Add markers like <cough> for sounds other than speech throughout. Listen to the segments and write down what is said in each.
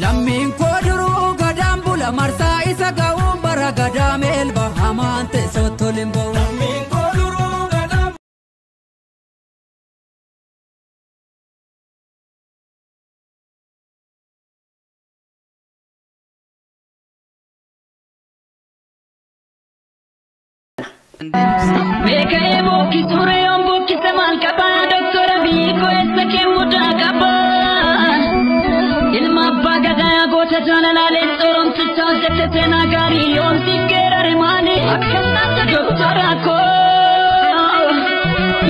lammiin koo duruu gadaan bula marsaa isa ga'uun bara gadaa meelba hamaan ta'e sottoleen ba'u. Mekayee bookii Senza giornalare tutto Sette te nagari Io si chiera rimane Dottoraco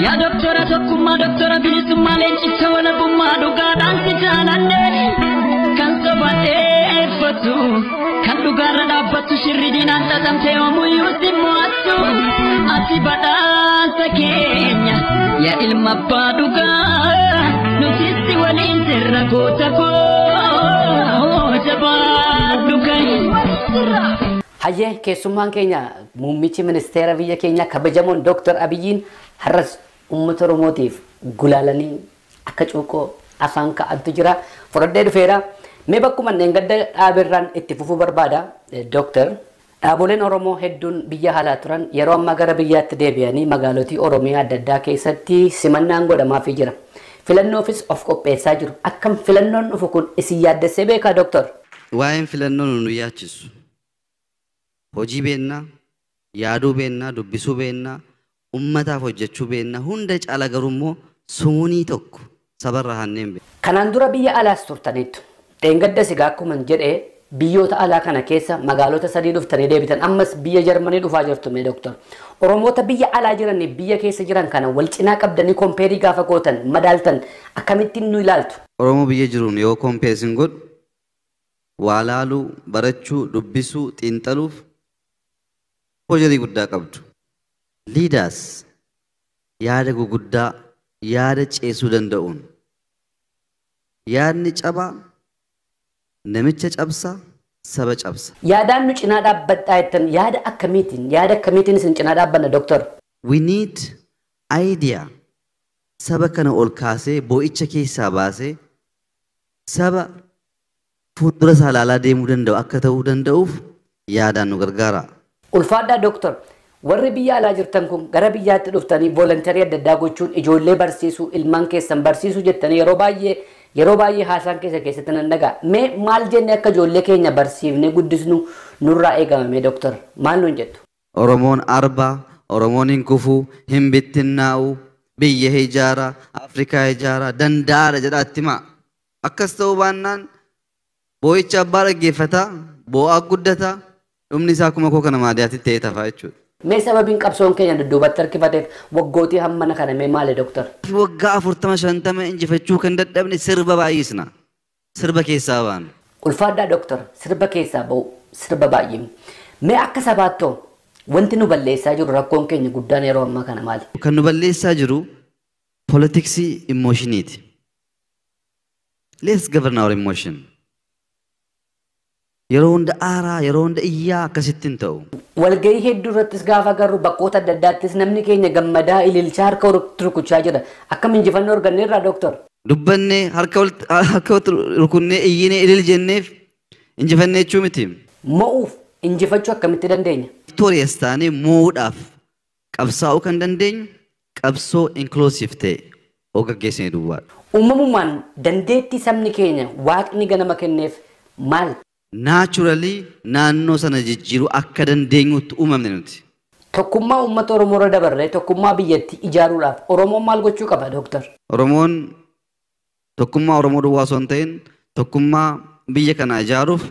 ያ ዶክተራ ተኩማ ዶክተራ ቢልስማ ለንጭ ተወለቡማ ዱጋር አንቺ ጃናነ ከንሶባቴ ፈቱ ከንዱ ጋር ዳበቱ ሽሪዲን አንጠጠምቴ ወሙዩ ሲሟቱ አቲ በዳን ሰኬኛ የኢልማባ ዱጋ ኑቲስ ወሊን ትረኮተኮ Hayyee keessummaan keenya muummichi ministeera biyya keenyaa kabajamoon Dooktar Abiyyiin har'as uummata Oromootiif gulaalanii akka cuuqoo afaan ka'antu jira. Fudhadhee dhufeera. Mee bakkuma gadda dhaabeerraan itti fufuu barbaada eh, Dooktar. Dhaaboleen Oromoo hedduun biyya haalaa turan yeroo ammaa gara biyyaatti deebi'anii magaalotii Oromiyaa adda addaa keessatti simannaan godhamaafii jira. filannoofis of qopheessaa jiru. akkan filannoon dhufu kun isin yaaddessee beeka doktor. Waa'een filannoon nu yaachisu. Hojii beennaa, yaaduu beennaa, dubbisuu beennaa, uummataaf hojjechuu beennaa hunda caala garummoo sumuunii tokko sabarraa hanneen beeku. Kanaan dura biyya alaas turtaniitu. Dheengadda sigaa akkuma jedhee biyyoota alaa kana keessa magaalota sadii dhuftanii deebitan ammas biyya jarmanii dhufaa jirtu mee oromota biyya alaa jiraniif biyya keessa jiran kana wal cinaa qabdanii kompeerii gaafa gootan madaaltan akkamittiin nu ilaaltu. Oromoo biyya jiruun yoo kompeesin godhu waa laaluu barachuu dubbisuu xiinxaluuf hojiirii guddaa qabdu. Liidaas yaada guguddaa yaada ceesuu danda'uun yaadni cabaa namicha cabsaa ಸಬಚಬ್ಸ ಯಾದನ್ನು ಚಿನಾದ ಬತ್ತಾಯ್ತನ್ ಯಾದ ಅಕ್ಕಮೀತಿನ್ ಯಾದ ಕಮೀತಿನ್ ಸಿನ್ ಚಿನಾದ ಬನ್ನ ಡಾಕ್ಟರ್ ವಿ ನೀಡ್ ಐಡಿಯಾ ಸಬಕನ ಒಲ್ಕಾಸೆ ಬೋಯಿಚ್ಚ ಕೇಸಾ ಬಾಸೆ ಸಬ fuuldura saalaalaa deemuu danda'u akka ta'uu danda'uuf yaadaan nu gargaara. Ulfaaddaa dooktor warri biyya alaa jirtan kun gara biyyaatti dhuftanii voolantariya adda addaa gochuun ijoollee barsiisuu ilmaan keessan barsiisuu jettanii yeroo baay'ee yeroo baay'ee haasaan keessa keessatti nan dhaga'a. Mee maal jenne akka ijoollee keenya barsiifnee guddisnu nurraa eegama mee maal nuun jettu? Oromoon arbaa, Oromoon hin kufuu, hin bittinnaa'u, biyya ijaara, Afrikaa ijaara, danda'aadha jedha ittima. Akkas ta'uu baannaan boo'icha abbaa dhaggeeffataa, boo'aa guddataa, dhumni isaa akkuma koo kana maadiyaatti ta'ee tafaa jechuudha. Mee sababiin qabsoon keenya dudduubatti harkifateef waggootii hammana kana mee maali dooktar? Waggaa afurtama shantama injifachuu kan dadhabne sirba baay'isna. Sirba keessaa baan. Ulfaadhaa dooktar sirba keessaa ba'u sirba baay'eemu. Mee akka sabaattoo wanti nu balleessaa jiru rakkoon keenya guddaan yeroo ammaa kana maali? Kan nu balleessaa jiru poolitiksii immooshiiniiti. Let's govern our emotion. yeroo hunda aaraa yeroo hunda iyyaa akkasittiin ta'u. Walgahii hedduu irrattis gaafa agarru bakkoota adda addaattis namni keenya gammadaa ililchaa harka rukuchaa jira. Akkam injifannoo arganneerraa dooktor. Dubbannee harka rukunnee iyyinee ilil jenneef injifannee jechuu miti. Mo'uuf injifachuu akkamitti dandeenya? Victorious taanee moo'uudhaaf qabsaa'uu kan dandeenyu qabsoo inclusive ta'e ogaggeessine duwwaadha. Uumamummaan dandeettii sabni keenya waaqni ganama kenneef maal? naachuralii naannoo sana jijjiiruu akka dandeenyutti uumamne nuti. Tokkummaa uummata Oromoo irra dabarree tokkummaa biyyattii ijaaruudhaaf Oromoon maal gochuu qaba tokkummaa Oromoo duwwaa osoo hin ta'in tokkummaa biyya kana ijaaruuf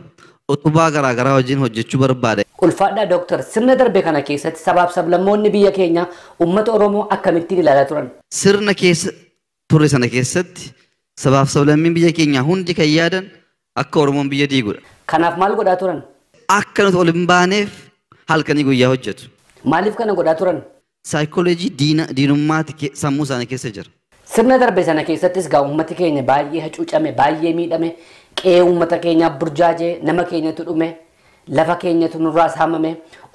utubaa garaagaraa wajjin hojjechuu barbaada. Ulfaadhaa dooktar sirna darbe kana keessatti sabaaf sablammoonni biyya keenya uummata Oromoo akkamittiin ilaalaa turan? Sirna keessa turre sana keessatti sabaaf biyya keenya hundi kan yaadan akka Oromoon biyya diigudha. Kanaaf maal godhaa turan? Akka nuti ol hin baaneef halkanii guyyaa hojjetu. Maaliif kana godhaa turan? Saayikooloojii diinummaati sammuu isaanii keessa jira. Sirna darbe sana keessattis gaa uummati keenya baay'ee hacuucame, baay'ee miidhame, qe'ee uummata keenyaa burjaajee, nama keenyatti dhume, lafa keenyatu nurraa saamame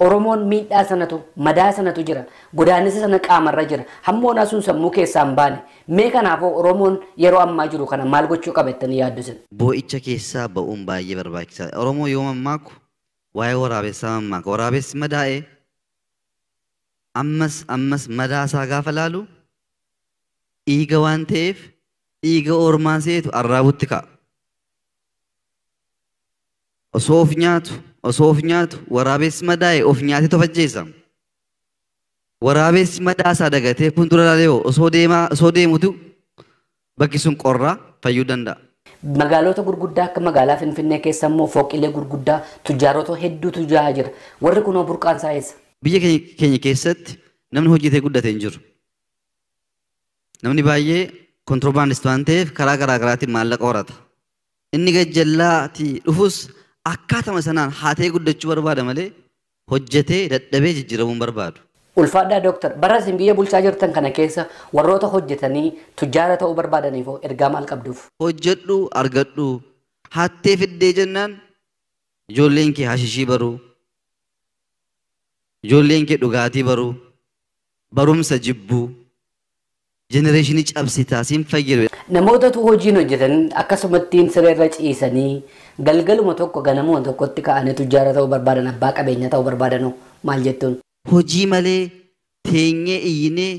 oromoon miidhaa sanatu madaa sanatu jira godaanisa sana qaamarra jira hammoon asuun sammuu keessaan baane mee kanaafoo oromoon yeroo ammaa jiru kana maal gochuu qaba yaaddu yaaddusan. Boo'icha keessaa ba'uun baay'ee barbaachisaa Oromoo yoo mammaaku waa'ee waraabessaa mammaaka. Waraabessi madaa'ee ammas ammas madaasaa gaafa laalu dhiiga waan ta'eef dhiiga ormaa seetu arraabutti ka'a. Osoo of nyaatu osoo of nyaatu waraabessi madaa'e of nyaatee tofajjeessa. Waraabessi madaasaa dagatee kun dura laalee osoo deemaa osoo deemutu bakki qorraa fayyuu danda'a. Magaalota gurguddaa akka magaalaa Finfinnee keessa immoo fooqilee gurguddaa tujjaarota hedduutu jira jira. Warri kunoo burqaan eessa? Biyya keenya keessatti namni hojjetee guddatee hin jiru. Namni baay'ee kontiroobaandist waan ta'eef karaa garaa garaatiin maallaqa horata. Inni gajjallaati dhufus Akkatama sanaan haatee guddachuu barbaada malee hojjetee dadhabee jijjiiramuun barbaadu. Ulfaadhaa dooktar bara isin biyya bulchaa jirtan kana keessa warroota hojjetanii tujjaara ta'uu barbaadaniif ergaa maal qabduuf? Hojjedhu argadhu hattee fiddee jennaan ijoolleen kee hashishii baruu ijoolleen kee dhugaatii baruu barumsa jibbuu. Jenereeshinii cabsitaa siinfayyadu. Namootatu hojii hojjetan akkasumattiin sirreerra ciisanii galgaluma tokko ganamuma tokkotti ka'aniitu jaara ta'uu barbaadan abbaa qabeenyaa ta'uu barbaadan maal jettuun. Hojii malee teenyee iyyinee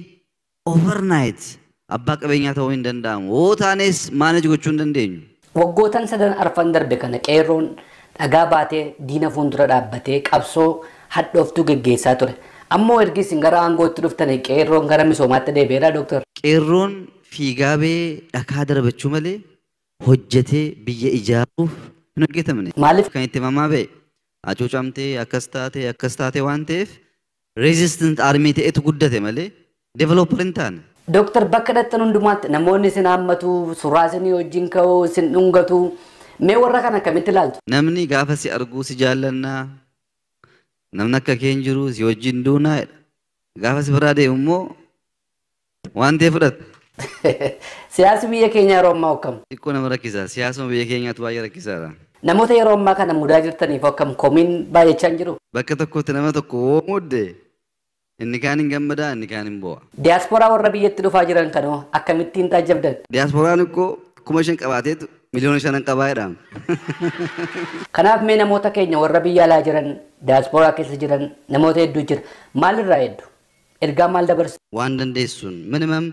overnight abbaa qabeenyaa ta'uu hin danda'amu. Hoo taanes maaneji gochuu hin dandeenyu. Waggootan sadan arfan darbe kana qeerroon dhagaa baatee diina fuuldura dhaabbatee qabsoo hadhooftuu geggeessaa ture. Ammoo ergisin gara aangootti dhuftanii qeerroon gara misoomaatti deebi'eedha dooktar. Qeerroon fiigaa bee dhakaa darbachuu malee hojjetee biyya ijaaruuf hin hojjetamne. Kan itti mamaa ba'e hacuucamtee akkas taate akkas taate waan ta'eef reezistant armii ta'etu guddate malee deevelooppar taane. Dooktar bakka dhattan hundumaatti namoonni isin haammatu suuraa hojjin wajjin ka'u isin dhungatu mee warra kana akkamitti ilaaltu? Namni gaafa si arguu si jaallannaa namni akka kee hin jiru si wajjin duunaa jedha. Gaafa si biraa deemu immoo waan ta'e fudhata. <laughs> Siyaasni biyya keenya yeroo ammaa akkam? Xiqqoo nama rakkisa. Siyaasuma biyya keenyaatu baay'ee rakkisaadha. Namoota yeroo ammaa kana mudaa jirtaniif akkam komiin baay'achaa hin jiru? Bakka tokkotti nama tokko oomuudde inni kaan hin gammadaa inni kaan hin bu'a. Diyaasporaa warra biyyatti dhufaa jiran kanoo oh. akkamittiin taajabdan? Diyasporaa immoo kuma shan qabaateetu Miliyoona shanan qabaayedha. Kanaaf mee namoota keenya warra biyya alaa jiran, daaspooraa keessa jiran namoota hedduu jira. Maalirraa hedduu? Ergaa maal dabarsa? Waan dandeessuun minimum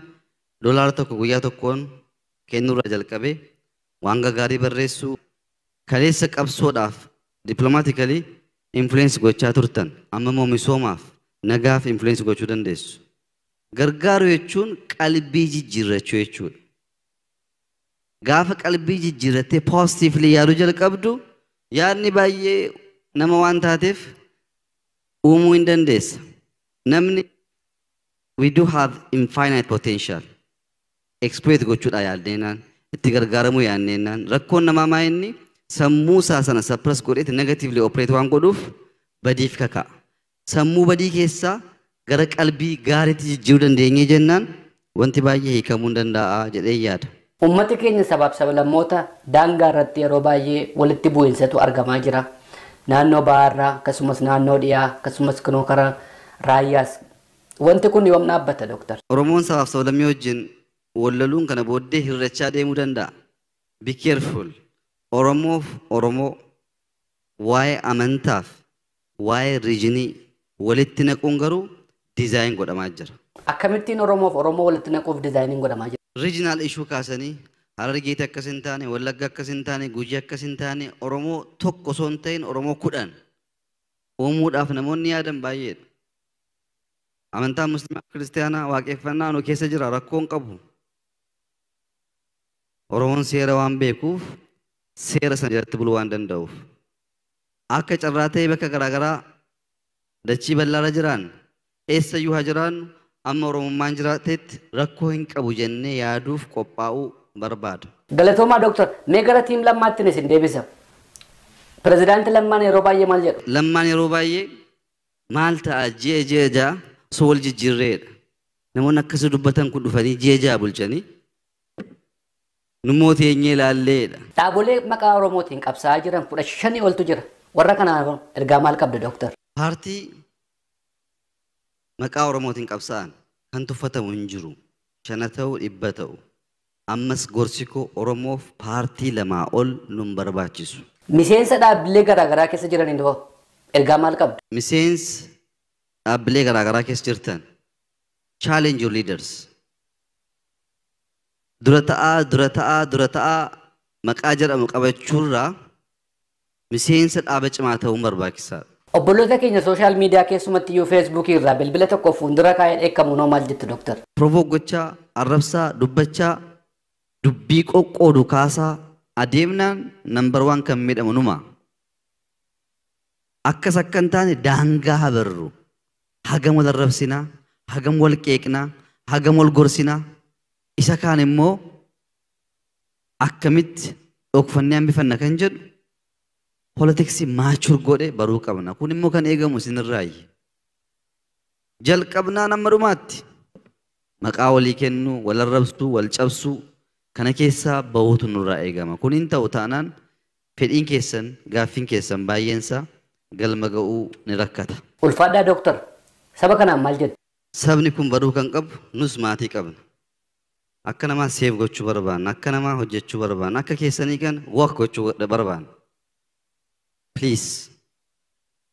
doolaara tokko guyyaa tokkoon kennuurraa jalqabee waan gaarii barreessuu kaleessa qabsoodhaaf dippiloomaatikalii infuleensii gochaa turtan amma immoo misoomaaf nagaaf infuleensii gochuu dandeessu. Gargaaruu jechuun qalbii jijjiirrachuu jechuudha. gaafa qalbii jijjiirattee poositiifli yaaduu jalqabdu yaadni baay'ee nama waan taateef uumuu hin dandeessa. Namni we do have infinite potential. Exploit gochuudha yaadneenaan itti gargaaramuu yaadneenaan rakkoon namaa maa sammuu isaa sana suppress godheeti negatively operate waan godhuuf badiif kaka'a. Sammuu badii keessaa gara qalbii gaariitti jijjiiruu dandeenyee jennaan wanti baay'ee hiikamuu hin danda'a jedhee yaada. Uummata keenya sabaaf sablammoota daangaa irratti yeroo baay'ee walitti bu'insatu argamaa jira. Naannoo baharraa akkasumas naannoo dhiyaa akkasumas kunoo karaa raayyaas wanti kun yoom dhaabbata dooktar? Oromoon sabaaf sablammii wajjin wallaluun kana booddee hirrachaa deemuu danda'a. Be careful. Oromoof Oromoo waa'ee amantaaf waa'ee riijinii walitti naquun garuu dizaayin godhamaa jira. Akkamittiin Oromoof Oromoo walitti naquuf dizaayin godhamaa jira? Regional issue kasani, ሀረርጌ አከስ hin taane ወለጋ አከስ hin taane ጉጂ አከስ hin taane ኦሮሞ ቶኮ osoo hin ta'in ኦሮሞ kudhan uumuudhaaf namoonni yaadan baay'eedha. Amantaan musliimaa kiristaanaa waaqeffannaa nu keessa jira rakkoon qabu. Oromoon seera waan beekuuf seera sana jalatti buluu waan danda'uuf. Akka carraa ta'ee bakka garaagaraa dachii bal'aarra jiraan eessayyuu haa jiraannu amma oromummaan jiraatetti rakkoo hin qabu jennee yaaduuf qophaa'uu barbaada. Galatoomaa dooktor mee gara tiim lammaatti isin deebisa. Pireezidaantii lammaan yeroo baay'ee maal jedhu? Lammaan yeroo baay'ee maal ta'a ji'a ji'a ja'a osoo wal jijjiirreedha. Namoonni akkasii dubbatan kun dhufanii ji'a ja'a bulchanii nummoota eenyee laalleedha. Dhaabolee maqaa Oromootiin qabsaa'aa jiran kudha shanii oltu jira. Warra kanaan ergaa maal qabda dooktor? Paartii maqaa oromootiin qabsa'an kan tuffatamu hin jiru shana ta'u dhibba ta'u ammas gorsikoo oromoof paartii lamaa ol nun barbaachisu. Miseensa dhaabbilee garaagaraa keessa jiran hindoo ergaa maal qabdu? Miseensa dhaabbilee garaagaraa keessa jirtan challenge your leaders. Dura ta'aa dura ta'aa dura ta'aa maqaa jedhamu qabachuurraa miseensa dhaaba cimaa ta'uun barbaachisaadha. Obboloota keenya sooshaal miidiyaa keessumatti iyyuu feesbuukii irraa bilbila tokko fuundura kaa'een eekamu noo maal jettu dooktar. Profoo gochaa, arrabsaa, dubbachaa, dubbii qoqqoodu kaasaa adeemnaan nambar waan kan miidhamu numa. Akkas akka hin taane daangaa habarru. Hagam wal arrabsinaa, hagam wal qeeqnaa, hagam wal gorsinaa. Isa kaan immoo akkamitti dhokfannee hanbifanna kan jedhu Poolitiksii machur godhe baruu qabna. Kunimmoo kan eegamu isinirraayi. Jalqabnaa nama dhumaatti maqaa walii kennuu, wal arrabsuu, wal cabsuu kana keessaa bahuutu nurraa eegama. Kun ta'u taanaan fedhiin keessan, gaaffiin keessan baay'eensaa galma ga'uu ni rakkata. Ulfaadhaa dooktar saba kanaan maal jettu? Sabni kun baruu kan qabu nus maatii qabna. Akka namaa seef gochuu barbaanna. Akka namaa hojjechuu barbaanna. Akka keessanii kan gochuu barbaanna. Please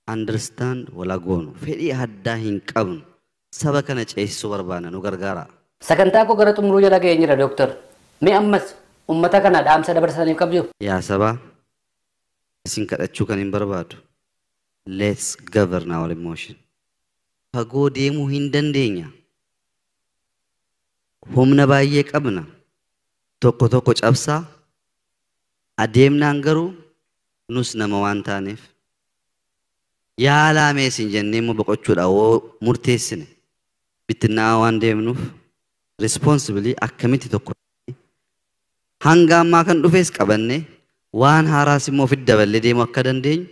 understand walaa goonu. Fedhii addaa hin qabnu. Saba kana ceesisuu barbaanna nu gargaara. Sagantaa koo gara xumuruu jala jira dooktar. Mee ammas uummata kana dhaamsa dabarsaniif qabdu. Yaa sabaa isin kadhachuu kan hin barbaadu. Let's Fagoo deemuu hin dandeenya. Humna baay'ee qabna. Tokko tokko cabsa. Adeemnaan garuu nus nama waan taaneef yaa laameesin jennee immoo boqochuudha woo murteessine bittinnaa waan deemnuuf rispoonsibilii akkamitti tokko hanga ammaa kan dhufees qabanne waan haaraas immoo ofit daballee deemuu akka dandeenyu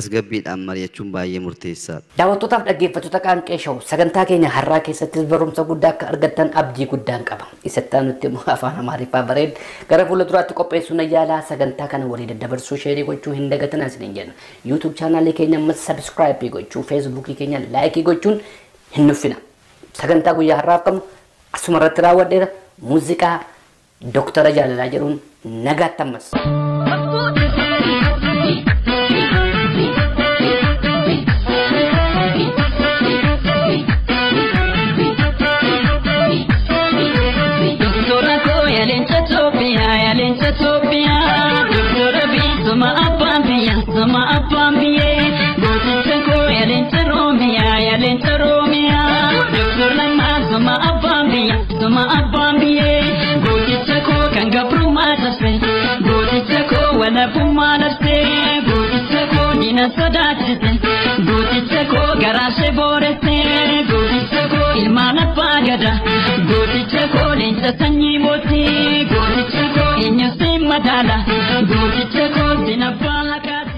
dhaan mari'achuun baay'ee murteessaa dha. Daawwattootaaf dhaggeeffattoota qaanqee shawuu sagantaa keenya har'aa keessattis barumsa guddaa akka argattan abdii guddaan qaba. Isatti nutti immoo afaan Amaariffaa bareedu gara fuula duraatti qopheessuun ayyaalaa sagantaa kana walii daddabarsuu sheerii gochuu hin dagatan hin jenna. Yuutuub chaanaalii keenya ammas sabiskiraayipii gochuu feesbuukii keenya laayikii gochuun hin nuffina. Sagantaa guyyaa har'aaf qabnu asuma irratti raawwadheera muuziqaa Dooktara Jaalalaa jedhuun nagaatti ammas. Oromiyaa Gooticha koo yaadinta Oromiyaa yaadinta Oromiyaa Doktor Lammaa Zuma Abbaan biyya Zuma Abbaan biyya Gooticha koo kan gabrummaa dhabse Gooticha koo walabummaa gada Gooticha leenca madaala Gooticha